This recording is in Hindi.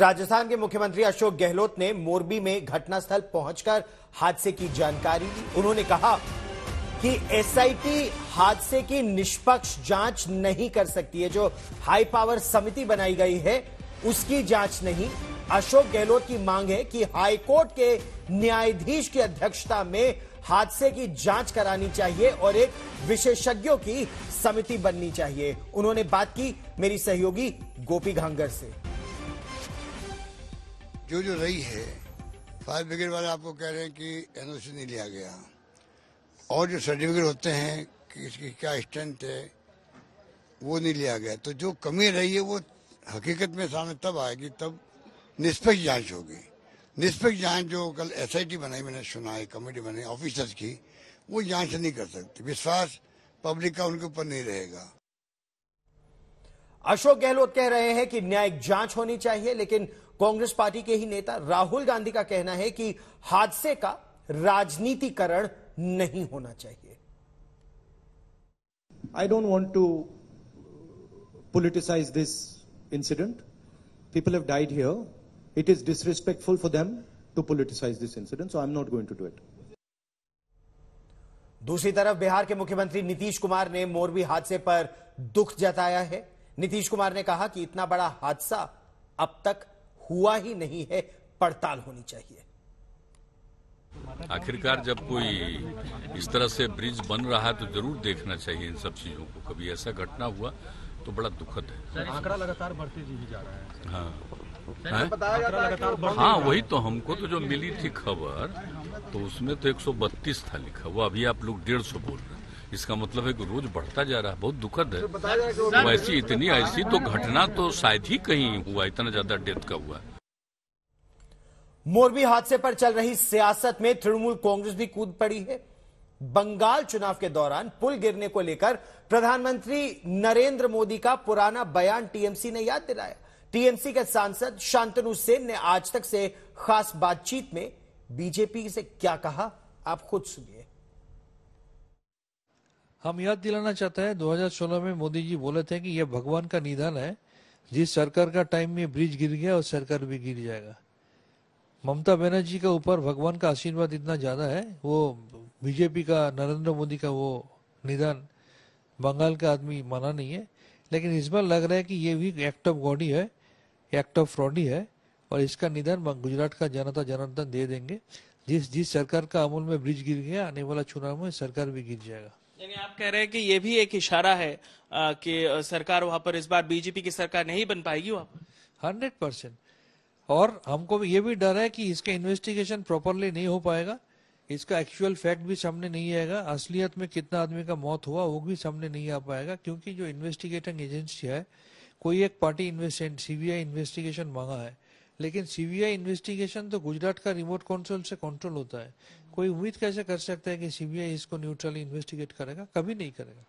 राजस्थान के मुख्यमंत्री अशोक गहलोत ने मोरबी में घटनास्थल पहुंचकर हादसे की जानकारी दी उन्होंने कहा कि एसआईटी हादसे की निष्पक्ष जांच नहीं कर सकती है जो हाई पावर समिति बनाई गई है उसकी जांच नहीं अशोक गहलोत की मांग है कि हाईकोर्ट के न्यायाधीश की अध्यक्षता में हादसे की जांच करानी चाहिए और एक विशेषज्ञों की समिति बननी चाहिए उन्होंने बात की मेरी सहयोगी गोपी घांगर से जो जो रही है फायर ब्रिगेड वाले आपको कह रहे हैं कि एन नहीं लिया गया और जो सर्टिफिकेट होते हैं कि इसकी क्या स्ट्रेंथ है वो नहीं लिया गया तो जो कमी रही है वो हकीकत में सामने तब आएगी तब निष्पक्ष जांच होगी निष्पक्ष जांच जो कल एसआईटी बनाई मैंने सुना है कमेटी बनाई ऑफिसर्स की वो जांच नहीं कर सकती विश्वास पब्लिक का उनके ऊपर नहीं रहेगा अशोक गहलोत कह रहे हैं कि न्यायिक जांच होनी चाहिए लेकिन कांग्रेस पार्टी के ही नेता राहुल गांधी का कहना है कि हादसे का राजनीतिकरण नहीं होना चाहिए I don't want to this incident people have died here it is disrespectful for them to politicise this incident so I am not going to do it दूसरी तरफ बिहार के मुख्यमंत्री नीतीश कुमार ने मोरबी हादसे पर दुख जताया है नीतीश कुमार ने कहा कि इतना बड़ा हादसा अब तक हुआ ही नहीं है पड़ताल होनी चाहिए आखिरकार जब कोई इस तरह से ब्रिज बन रहा है तो जरूर देखना चाहिए इन सब चीजों को कभी ऐसा घटना हुआ तो बड़ा दुखद है आंकड़ा लगातार बढ़ते ही जा रहा है हाँ, हाँ? है? हाँ वही तो हमको तो जो मिली थी खबर तो उसमें तो 132 था लिखा वो अभी आप लोग डेढ़ सौ बोल रहे हैं इसका मतलब है कि रोज बढ़ता जा रहा है बहुत दुखद है वैसी इतनी ऐसी तो घटना तो शायद ही कहीं हुआ इतना ज्यादा डेथ का हुआ मोरबी हादसे पर चल रही सियासत में तृणमूल कांग्रेस भी कूद पड़ी है बंगाल चुनाव के दौरान पुल गिरने को लेकर प्रधानमंत्री नरेंद्र मोदी का पुराना बयान टीएमसी ने याद दिलाया टीएमसी के सांसद शांतनु सेन ने आज तक से खास बातचीत में बीजेपी से क्या कहा आप खुद सुनिए हम याद दिलाना चाहते हैं 2016 में मोदी जी बोले थे कि यह भगवान का निधन है जिस सरकार का टाइम में ब्रिज गिर गया और सरकार भी गिर जाएगा ममता बनर्जी के ऊपर भगवान का आशीर्वाद इतना ज़्यादा है वो बीजेपी का नरेंद्र मोदी का वो निधन बंगाल का आदमी माना नहीं है लेकिन इस बार लग रहा है कि ये भी एक्ट ऑफ गॉडी है एक्ट ऑफ फ्रॉडी है और इसका निधन गुजरात का जनता जनार्दन दे देंगे जिस जिस सरकार का अमूल में ब्रिज गिर गया आने वाला चुनाव में सरकार भी गिर जाएगा यानी आप कह रहे हैं कि ये भी एक इशारा है आ, कि सरकार वहां पर इस बार बीजेपी की सरकार नहीं बन पाएगी वहां पर हंड्रेड परसेंट और हमको ये भी डर है कि इसका इन्वेस्टिगेशन प्रॉपरली नहीं हो पाएगा इसका एक्चुअल फैक्ट भी सामने नहीं आएगा असलियत में कितना आदमी का मौत हुआ वो भी सामने नहीं आ पाएगा क्योंकि जो इन्वेस्टिगेटिंग एजेंसी है कोई एक पार्टी इन्वेस्ट सीबीआई इन्वेस्टिगेशन मांगा है लेकिन सीबीआई इन्वेस्टिगेशन तो गुजरात का रिमोट कंट्रोल से कंट्रोल होता है कोई उम्मीद कैसे कर सकता है कि सीबीआई इसको न्यूट्रली इन्वेस्टिगेट करेगा कभी नहीं करेगा